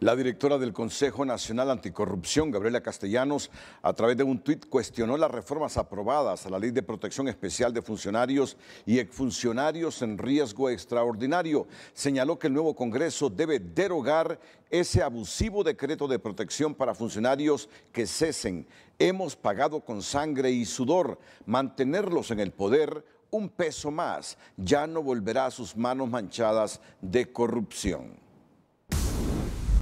La directora del Consejo Nacional Anticorrupción, Gabriela Castellanos, a través de un tuit cuestionó las reformas aprobadas a la Ley de Protección Especial de Funcionarios y Exfuncionarios en Riesgo Extraordinario. Señaló que el nuevo Congreso debe derogar ese abusivo decreto de protección para funcionarios que cesen. Hemos pagado con sangre y sudor mantenerlos en el poder un peso más ya no volverá a sus manos manchadas de corrupción.